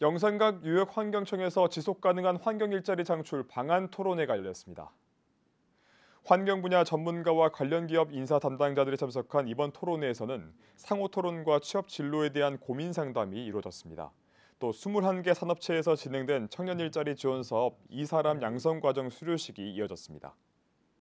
영산각 뉴욕환경청에서 지속가능한 환경일자리 창출 방안 토론회가 열렸습니다. 환경 분야 전문가와 관련 기업 인사 담당자들이 참석한 이번 토론회에서는 상호 토론과 취업 진로에 대한 고민 상담이 이루어졌습니다. 또 21개 산업체에서 진행된 청년 일자리 지원 사업 이 사람 양성 과정 수료식이 이어졌습니다.